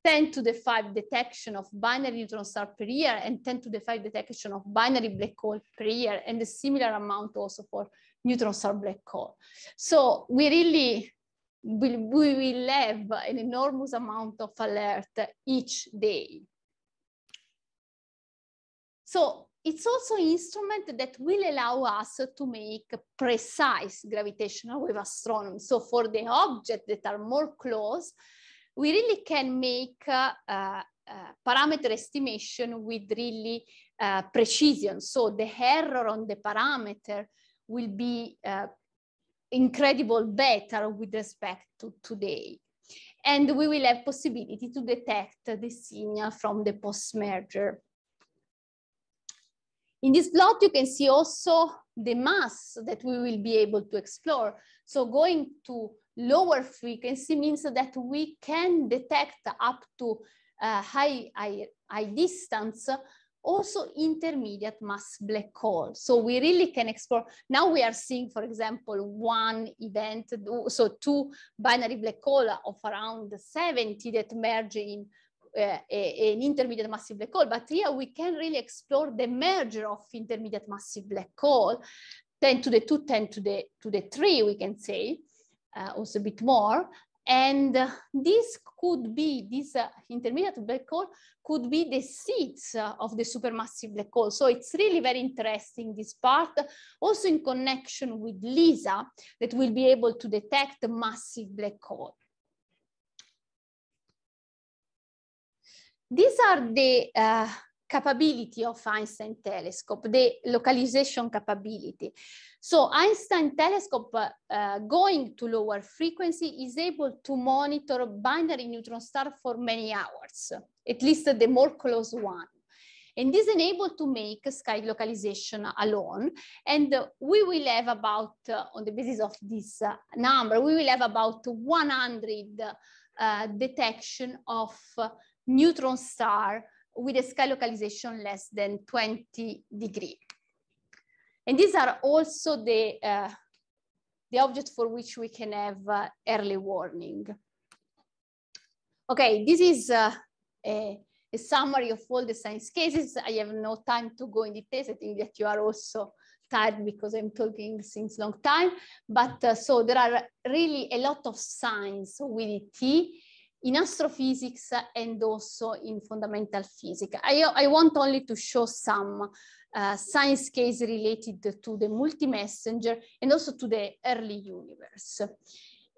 10 to the 5 detection of binary neutron star per year and 10 to the 5 detection of binary black hole per year and a similar amount also for neutron star black hole. So we really will, we will have an enormous amount of alert each day. So it's also an instrument that will allow us to make precise gravitational wave astronomy. So for the objects that are more close, we really can make uh, uh, parameter estimation with really uh, precision. So the error on the parameter will be uh, incredible better with respect to today. And we will have possibility to detect the signal from the post-merger in this plot, you can see also the mass that we will be able to explore. So going to lower frequency means that we can detect up to uh, high, high, high distance also intermediate mass black hole. So we really can explore. Now we are seeing, for example, one event, so two binary black hole of around 70 that merge in uh, eh, an eh, eh, intermediate massive black hole, but here we can really explore the merger of intermediate massive black hole, 10 to the 2, 10 to the, to the 3, we can say, uh, also a bit more. And uh, this could be, this uh, intermediate black hole could be the seeds uh, of the supermassive black hole. So it's really very interesting, this part, also in connection with LISA, that will be able to detect massive black hole. These are the uh, capability of Einstein telescope, the localization capability. So Einstein telescope uh, going to lower frequency is able to monitor binary neutron star for many hours, at least the more close one. And this enabled to make sky localization alone. And uh, we will have about, uh, on the basis of this uh, number, we will have about 100 uh, detection of neutron star with a sky localization less than 20 degree. And these are also the, uh, the objects for which we can have uh, early warning. Okay, this is uh, a, a, summary of all the science cases. I have no time to go in details. I think that you are also tired because I'm talking since long time. But uh, so there are really a lot of signs with T in astrophysics and also in fundamental physics. I, I want only to show some uh, science case related to the multi-messenger and also to the early universe.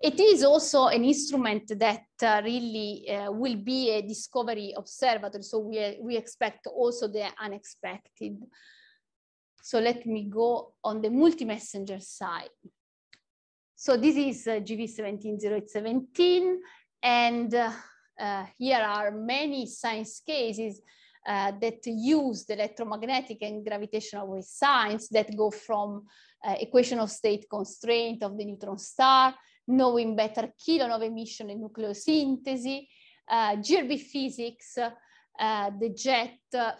It is also an instrument that uh, really uh, will be a discovery observatory, so we, we expect also the unexpected. So let me go on the multi-messenger side. So this is uh, GV17017. And uh, uh, here are many science cases uh, that use the electromagnetic and gravitational wave Science that go from uh, equation of state constraint of the neutron star, knowing better Kilon of emission and nucleosynthesis, uh, GRB physics, uh, the jet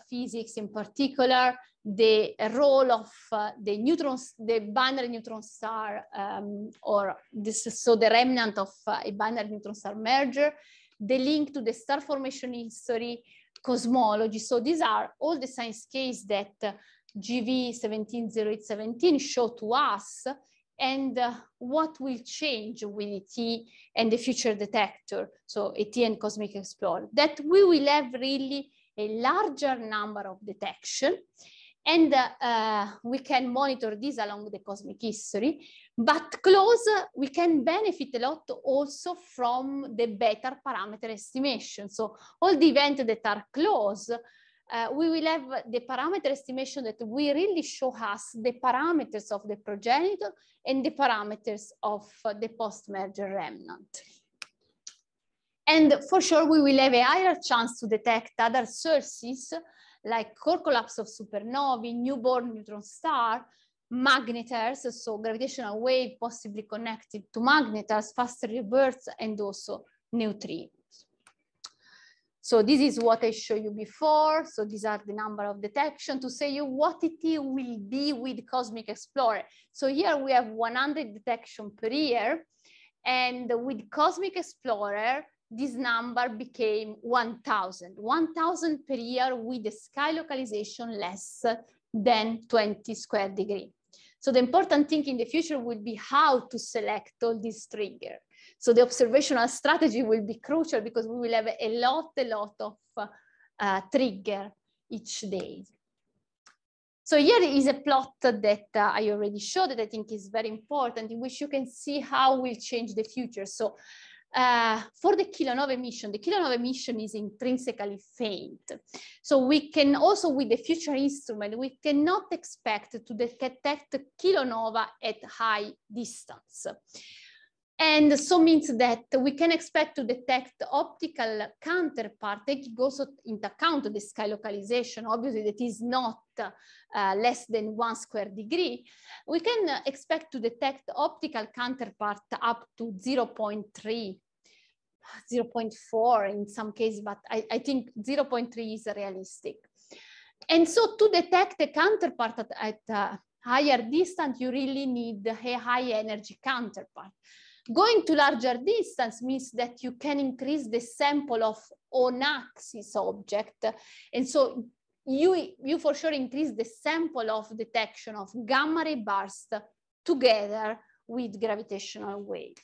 physics in particular, the role of uh, the neutrons, the binary neutron star, um, or this is so the remnant of uh, a binary neutron star merger, the link to the star formation history, cosmology. So these are all the science case that uh, GV 170817 show to us and uh, what will change with ET and the future detector, so ET and Cosmic Explorer, that we will have really a larger number of detection and uh, we can monitor this along the cosmic history. But close, we can benefit a lot also from the better parameter estimation. So all the events that are close, uh, we will have the parameter estimation that we really show us the parameters of the progenitor and the parameters of the post-merger remnant. And for sure, we will have a higher chance to detect other sources like core collapse of supernovae, newborn neutron star, magnetars, so gravitational wave possibly connected to magnetars, faster rebirths, and also neutrinos. So this is what I showed you before. So these are the number of detection to say you what it will be with Cosmic Explorer. So here we have 100 detection per year. And with Cosmic Explorer, this number became 1,000, 1,000 per year with a sky localization less than 20 square degree. So the important thing in the future will be how to select all these trigger. So the observational strategy will be crucial because we will have a lot, a lot of uh, uh, trigger each day. So here is a plot that uh, I already showed that I think is very important in which you can see how we'll change the future. So uh, for the kilonova mission, the kilonova emission is intrinsically faint. So we can also, with the future instrument, we cannot expect to detect kilonova at high distance. And so means that we can expect to detect the optical counterpart, that goes into account the sky localization, obviously that is not uh, less than one square degree. We can uh, expect to detect optical counterpart up to 0 0.3 0.4 in some cases, but I, I think 0.3 is realistic. And so to detect the counterpart at, at higher distance, you really need a high energy counterpart. Going to larger distance means that you can increase the sample of on-axis object. And so you, you for sure increase the sample of detection of gamma ray burst together with gravitational wave.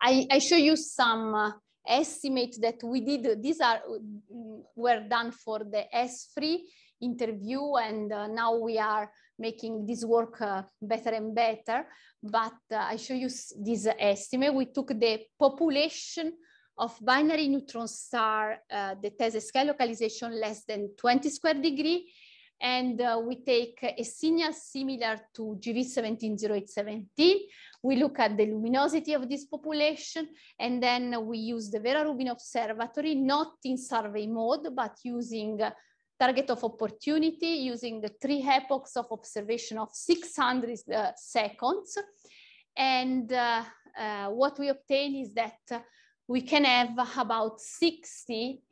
I, I show you some uh, estimates that we did. These are mm, were done for the S3 interview and uh, now we are making this work uh, better and better. But uh, I show you this estimate. We took the population of binary neutron star uh, that has a sky localization less than 20 square degree. And uh, we take a signal similar to gv 170817 We look at the luminosity of this population, and then we use the Vera Rubin Observatory, not in survey mode, but using target of opportunity using the three epochs of observation of 600 uh, seconds. And uh, uh, what we obtain is that we can have about 60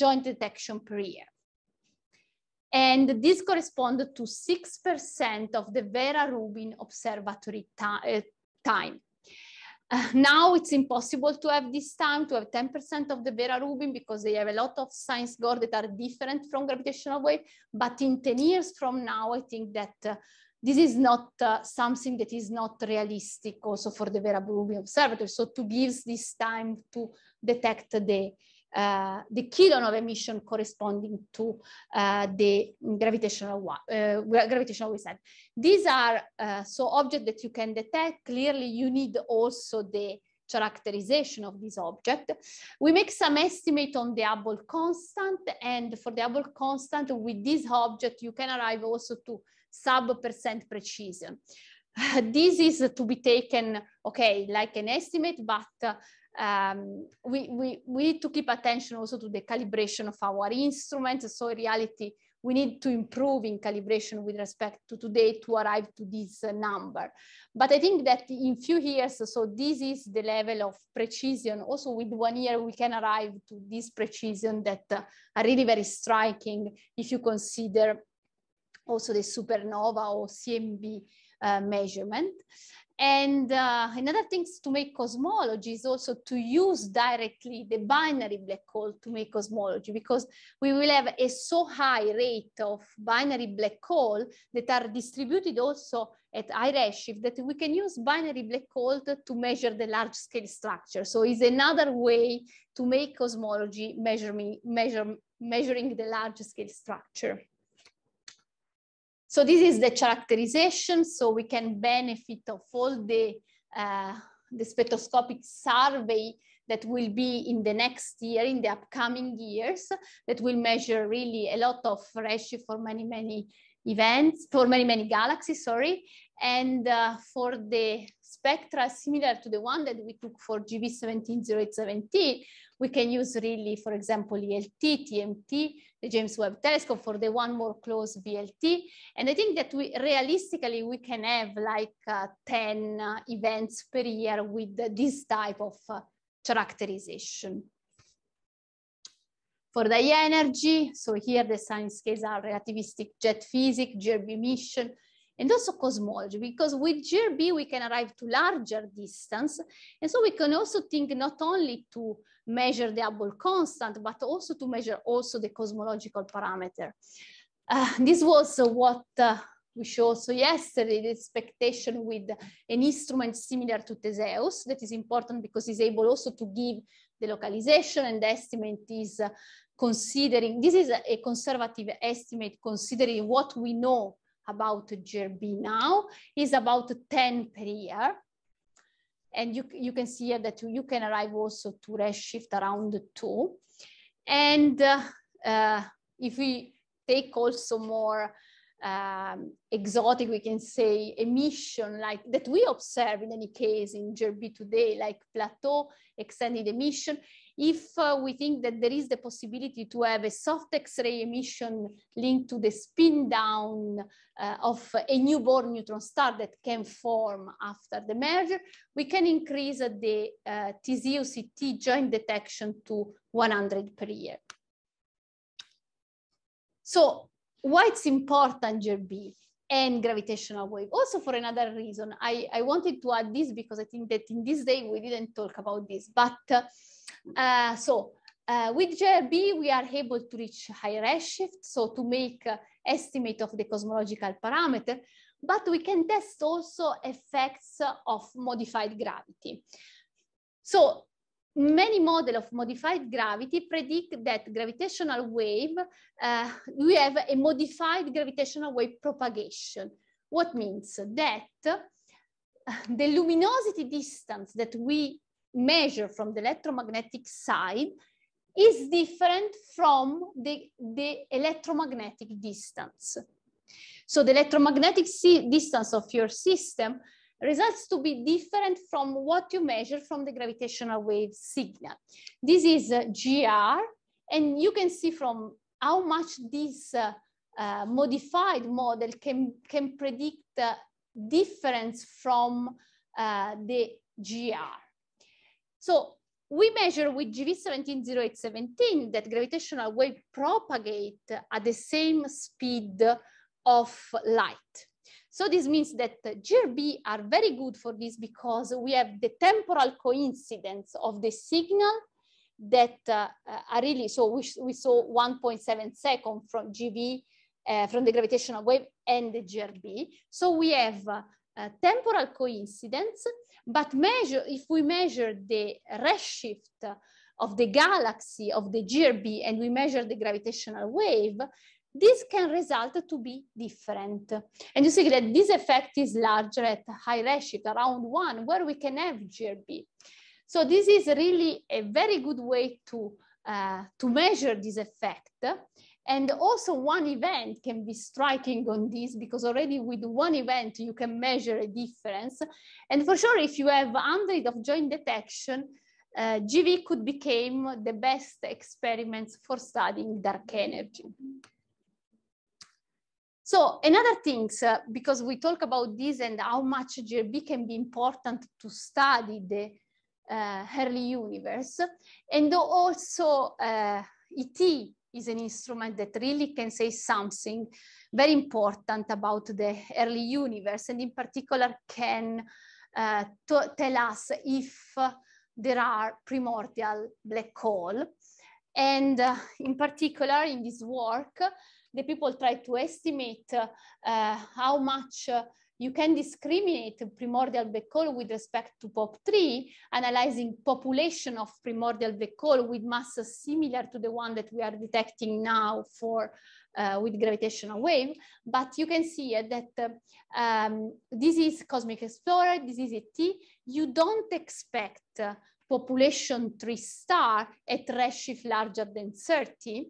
joint detection per year. And this corresponds to 6% of the Vera Rubin observatory time. Uh, [LAUGHS] now it's impossible to have this time to have 10% of the Vera Rubin because they have a lot of science goals that are different from gravitational wave. But in 10 years from now, I think that uh, this is not uh, something that is not realistic also for the Vera Rubin Observatory. So to give this time to detect the uh, the kilon of emission corresponding to uh, the gravitational one, uh, gravitational wave side. These are uh, so objects that you can detect. Clearly, you need also the characterization of this object. We make some estimate on the Hubble constant, and for the Hubble constant, with this object, you can arrive also to sub-percent precision [LAUGHS] this is to be taken, okay, like an estimate, but uh, um, we, we, we need to keep attention also to the calibration of our instruments. So in reality, we need to improve in calibration with respect to today to arrive to this uh, number. But I think that in few years, so this is the level of precision. Also with one year, we can arrive to this precision that uh, are really very striking if you consider also the supernova or CMB uh, measurement. And uh, another thing to make cosmology is also to use directly the binary black hole to make cosmology because we will have a so high rate of binary black hole that are distributed also at high redshift that we can use binary black hole to measure the large scale structure. So it's another way to make cosmology measure me, measure, measuring the large scale structure. So this is the characterization. So we can benefit of all the, uh, the spectroscopic survey that will be in the next year, in the upcoming years, that will measure really a lot of ratio for many, many events, for many, many galaxies, sorry. And uh, for the spectra similar to the one that we took for GB170817, we can use really, for example, ELT, TMT, the James Webb Telescope for the one more close VLT. And I think that we realistically, we can have like uh, 10 uh, events per year with this type of uh, characterization. For the energy, so here the science scales are relativistic jet physics, GRB mission, and also cosmology, because with GRB we can arrive to larger distance. And so we can also think not only to measure the Hubble constant, but also to measure also the cosmological parameter. Uh, this was what uh, we showed so yesterday, the expectation with an instrument similar to Theseus that is important because it's able also to give the localization and the estimate is uh, considering, this is a conservative estimate considering what we know about GRB now is about 10 per year. And you, you can see here that you can arrive also to redshift around two. And uh, uh, if we take also more um, exotic, we can say, emission like that we observe in any case in GRB today, like plateau, extended emission. If uh, we think that there is the possibility to have a soft X-ray emission linked to the spin down uh, of a newborn neutron star that can form after the merger, we can increase the uh, TZOCT joint detection to 100 per year. So why it's important GRB and gravitational wave. Also for another reason, I, I wanted to add this because I think that in this day we didn't talk about this, but uh, uh so uh, with GRB, we are able to reach high redshift, so to make uh, estimate of the cosmological parameter, but we can test also effects of modified gravity. So many model of modified gravity predict that gravitational wave, uh, we have a modified gravitational wave propagation. What means that uh, the luminosity distance that we measure from the electromagnetic side is different from the, the electromagnetic distance. So the electromagnetic distance of your system results to be different from what you measure from the gravitational wave signal. This is uh, GR, and you can see from how much this uh, uh, modified model can, can predict the difference from uh, the GR. So we measure with GV170817 that gravitational wave propagate at the same speed of light. So this means that GRB are very good for this because we have the temporal coincidence of the signal that uh, uh are really, so we, we saw 1.7 second from GV, uh, from the gravitational wave and the GRB. So we have uh, temporal coincidence, but measure if we measure the redshift of the galaxy of the GRB and we measure the gravitational wave, this can result to be different. And you see that this effect is larger at high ratio, around one, where we can have GRB. So this is really a very good way to, uh, to measure this effect. And also one event can be striking on this because already with one event, you can measure a difference. And for sure, if you have 100 of joint detection, uh, GV could become the best experiments for studying dark energy. So another things, uh, because we talk about this and how much GRB can be important to study the uh, early universe, and also uh, ET is an instrument that really can say something very important about the early universe, and in particular can uh, tell us if there are primordial black hole. And uh, in particular, in this work, the people try to estimate uh, how much uh, you can discriminate primordial becol with respect to POP3, analyzing population of primordial becol with masses similar to the one that we are detecting now for uh, with gravitational wave. But you can see uh, that uh, um, this is Cosmic Explorer, this is ET. You don't expect uh, population three star at redshift larger than 30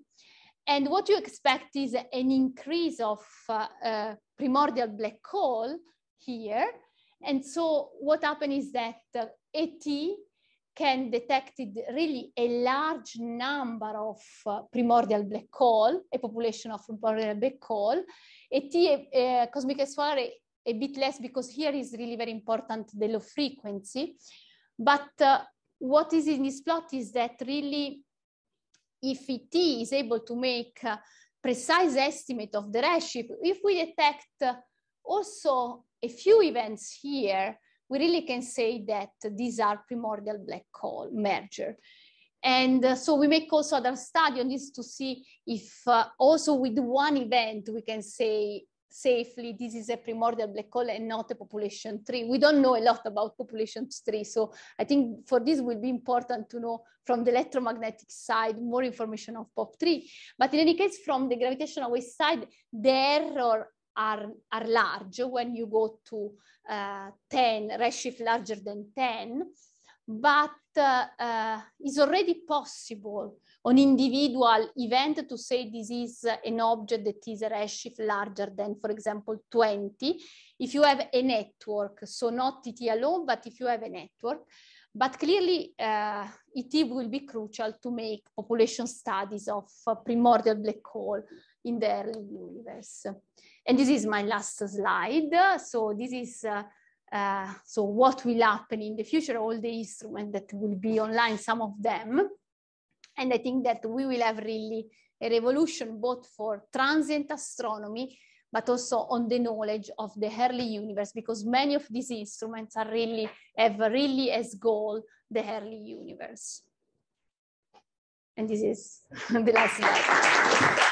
and what you expect is an increase of uh, uh, primordial black hole here. And so what happened is that AT uh, can detect really a large number of uh, primordial black hole, a population of primordial black hole. AT uh, cosmic SOR a, a bit less because here is really very important the low frequency. But uh, what is in this plot is that really if it is able to make precise estimate of the redshift, if we detect also a few events here, we really can say that these are primordial black hole merger. And uh, so we make also other study on this to see if uh, also with one event, we can say safely this is a primordial black hole and not a population three. We don't know a lot about population three. So I think for this will be important to know from the electromagnetic side, more information of POP3. But in any case, from the gravitational wave side, the error are, are large when you go to uh, 10, redshift larger than 10, but uh, uh, it's already possible on individual event to say this is an object that is a redshift larger than, for example, 20. If you have a network, so not TT alone, but if you have a network, but clearly uh, ET will be crucial to make population studies of uh, primordial black hole in the early universe. And this is my last slide. So this is uh, uh, so what will happen in the future, all the instruments that will be online, some of them. And I think that we will have really a revolution both for transient astronomy, but also on the knowledge of the early universe, because many of these instruments are really have really as goal the early universe. And this is [LAUGHS] the last slide.